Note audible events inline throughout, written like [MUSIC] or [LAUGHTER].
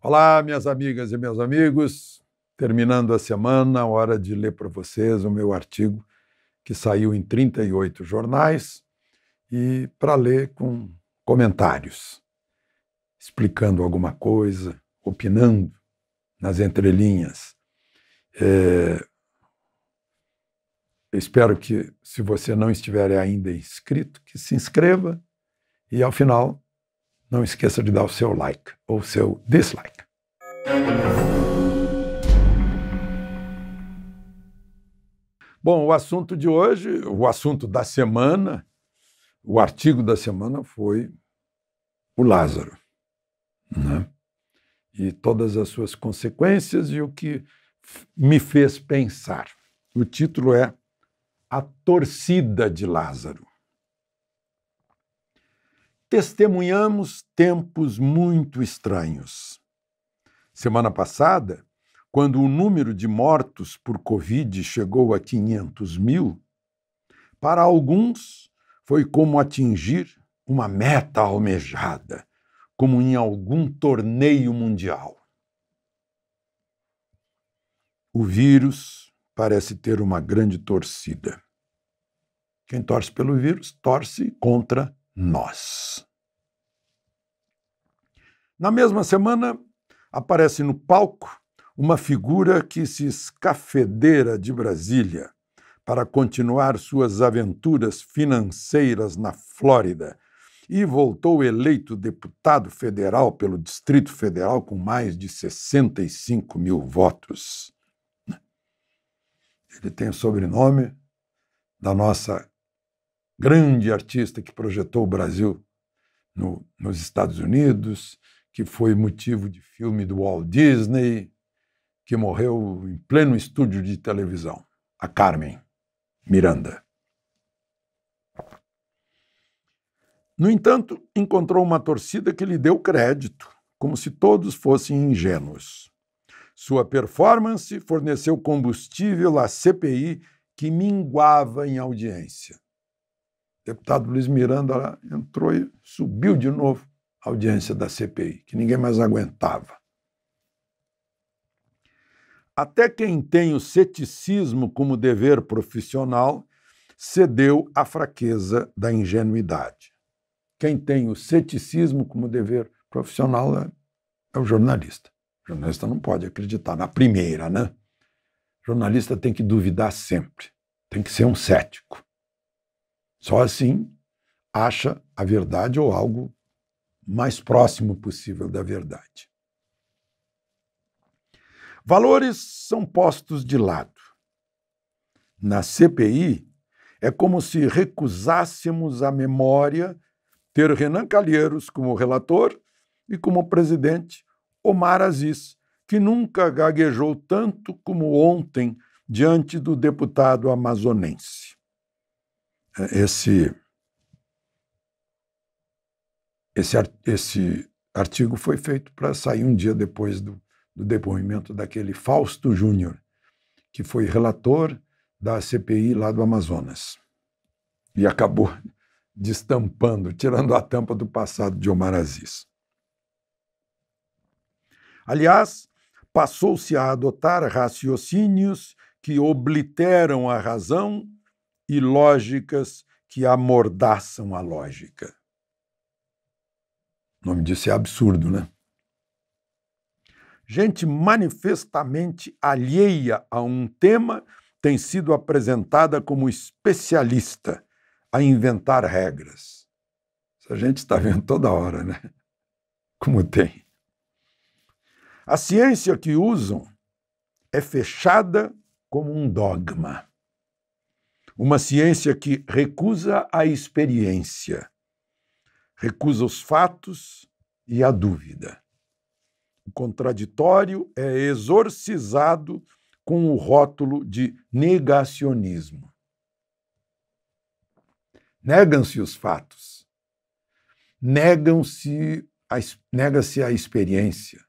Olá, minhas amigas e meus amigos. Terminando a semana, hora de ler para vocês o meu artigo que saiu em 38 jornais e para ler com comentários, explicando alguma coisa, opinando nas entrelinhas. É... Espero que, se você não estiver ainda inscrito, que se inscreva e, ao final, não esqueça de dar o seu like ou o seu dislike. Bom, o assunto de hoje, o assunto da semana, o artigo da semana foi o Lázaro, né? e todas as suas consequências e o que me fez pensar. O título é A Torcida de Lázaro testemunhamos tempos muito estranhos. Semana passada, quando o número de mortos por Covid chegou a 500 mil, para alguns foi como atingir uma meta almejada, como em algum torneio mundial. O vírus parece ter uma grande torcida. Quem torce pelo vírus torce contra nós. Na mesma semana, aparece no palco uma figura que se escafedeira de Brasília para continuar suas aventuras financeiras na Flórida e voltou eleito deputado federal pelo Distrito Federal com mais de 65 mil votos. Ele tem o sobrenome da nossa grande artista que projetou o Brasil no, nos Estados Unidos, que foi motivo de filme do Walt Disney, que morreu em pleno estúdio de televisão, a Carmen Miranda. No entanto, encontrou uma torcida que lhe deu crédito, como se todos fossem ingênuos. Sua performance forneceu combustível à CPI que minguava em audiência deputado Luiz Miranda entrou e subiu de novo a audiência da CPI, que ninguém mais aguentava. Até quem tem o ceticismo como dever profissional cedeu à fraqueza da ingenuidade. Quem tem o ceticismo como dever profissional é, é o jornalista. O jornalista não pode acreditar na primeira, né? O jornalista tem que duvidar sempre, tem que ser um cético. Só assim acha a verdade ou algo mais próximo possível da verdade. Valores são postos de lado. Na CPI, é como se recusássemos a memória ter Renan Calheiros como relator e como presidente Omar Aziz, que nunca gaguejou tanto como ontem diante do deputado amazonense. É, esse, esse, esse artigo foi feito para sair um dia depois do, do depoimento daquele Fausto Júnior, que foi relator da CPI lá do Amazonas. E acabou [LAUGHS] destampando, tirando a tampa do passado de Omar Aziz. Aliás, passou-se a adotar raciocínios que obliteram a razão e lógicas que amordaçam a lógica. O nome disso é absurdo, né? Gente manifestamente alheia a um tema tem sido apresentada como especialista a inventar regras. Isso a gente está vendo toda hora, né? Como tem. A ciência que usam é fechada como um dogma. Uma ciência que recusa a experiência, recusa os fatos e a dúvida. O contraditório é exorcizado com o rótulo de negacionismo. Negam-se os fatos, negam-se nega-se a experiência,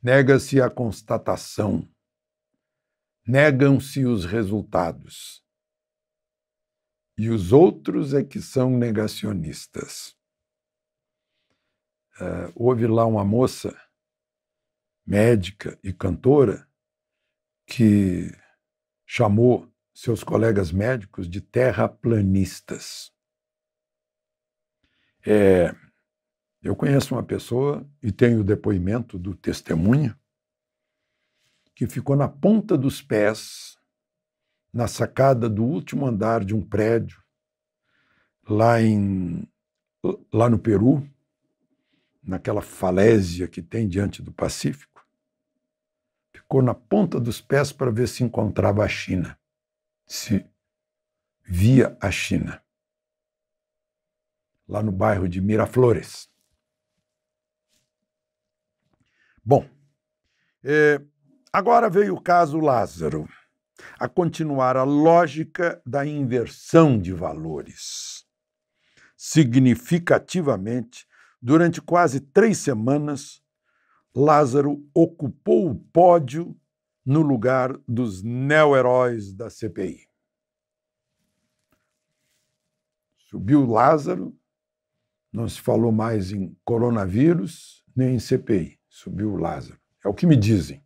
nega-se a constatação, negam-se os resultados e os outros é que são negacionistas. Uh, houve lá uma moça, médica e cantora, que chamou seus colegas médicos de terraplanistas. É, eu conheço uma pessoa e tenho o depoimento do testemunho que ficou na ponta dos pés na sacada do último andar de um prédio lá em lá no Peru, naquela falésia que tem diante do Pacífico, ficou na ponta dos pés para ver se encontrava a China, se via a China, lá no bairro de Miraflores. Bom, é, agora veio o caso Lázaro a continuar a lógica da inversão de valores. Significativamente, durante quase três semanas, Lázaro ocupou o pódio no lugar dos neo-heróis da CPI. Subiu Lázaro, não se falou mais em coronavírus nem em CPI. Subiu Lázaro. É o que me dizem.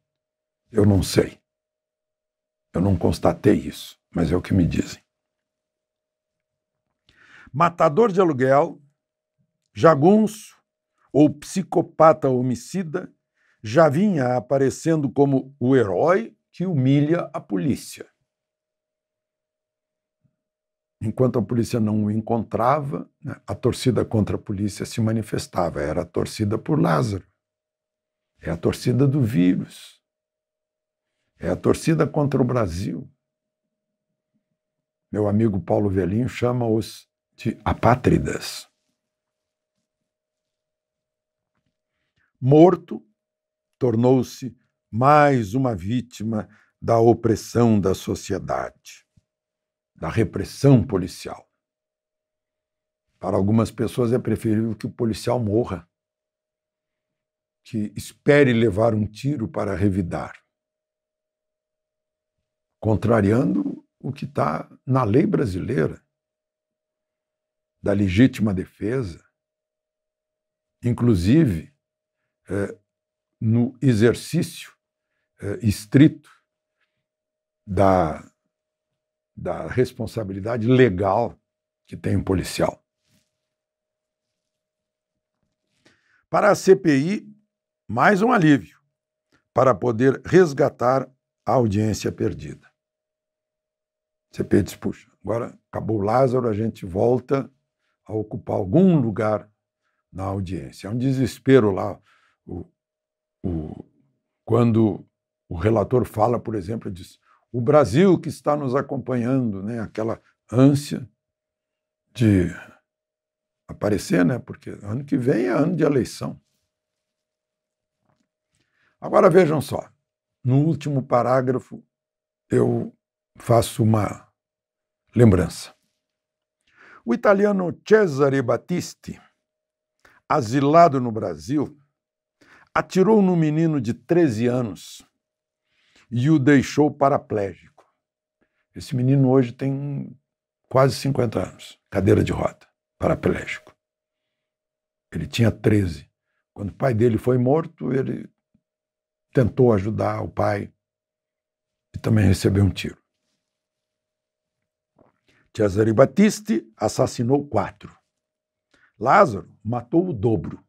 Eu não sei. Eu não constatei isso, mas é o que me dizem. Matador de aluguel, jagunço ou psicopata homicida já vinha aparecendo como o herói que humilha a polícia. Enquanto a polícia não o encontrava, né, a torcida contra a polícia se manifestava. Era a torcida por Lázaro, é a torcida do vírus. É a torcida contra o Brasil. Meu amigo Paulo Velhinho chama-os de apátridas. Morto, tornou-se mais uma vítima da opressão da sociedade, da repressão policial. Para algumas pessoas é preferível que o policial morra, que espere levar um tiro para revidar contrariando o que está na lei brasileira da legítima defesa, inclusive é, no exercício é, estrito da, da responsabilidade legal que tem um policial. Para a CPI, mais um alívio para poder resgatar a audiência perdida. C.P. diz, puxa, agora acabou o Lázaro, a gente volta a ocupar algum lugar na audiência. É um desespero lá. O, o, quando o relator fala, por exemplo, diz, o Brasil que está nos acompanhando, né? aquela ânsia de aparecer, né? porque ano que vem é ano de eleição. Agora vejam só, no último parágrafo eu faço uma lembrança. O italiano Cesare Battisti, asilado no Brasil, atirou no menino de 13 anos e o deixou paraplégico. Esse menino hoje tem quase 50 anos, cadeira de roda, paraplégico. Ele tinha 13. Quando o pai dele foi morto, ele tentou ajudar o pai e também recebeu um tiro. Cesare Battisti assassinou quatro. Lázaro matou o dobro.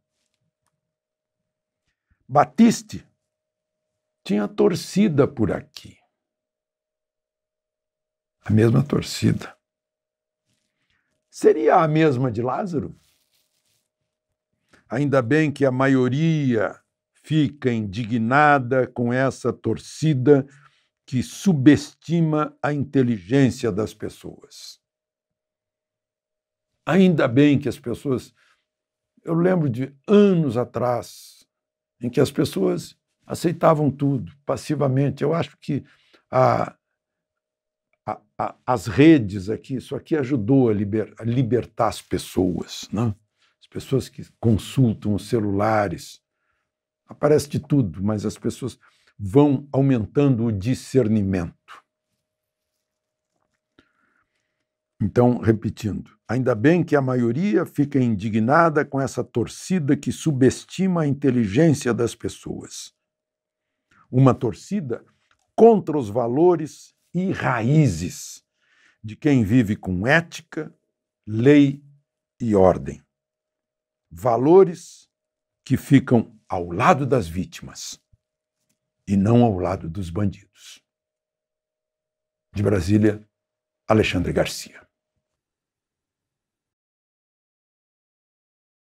Batiste tinha torcida por aqui. A mesma torcida. Seria a mesma de Lázaro? Ainda bem que a maioria fica indignada com essa torcida que subestima a inteligência das pessoas. Ainda bem que as pessoas. Eu lembro de anos atrás em que as pessoas aceitavam tudo passivamente. Eu acho que a, a, a, as redes aqui, isso aqui ajudou a, liber, libertar as pessoas, né? as pessoas que consultam os celulares. Aparece de tudo, mas as pessoas vão aumentando o discernimento. Então, repetindo, ainda bem que a maioria fica indignada com essa torcida que subestima a inteligência das pessoas. Uma torcida contra os valores e raízes de quem vive com ética, lei e ordem. Valores que ficam ao lado das vítimas e não ao lado dos bandidos. De Brasília, Alexandre Garcia.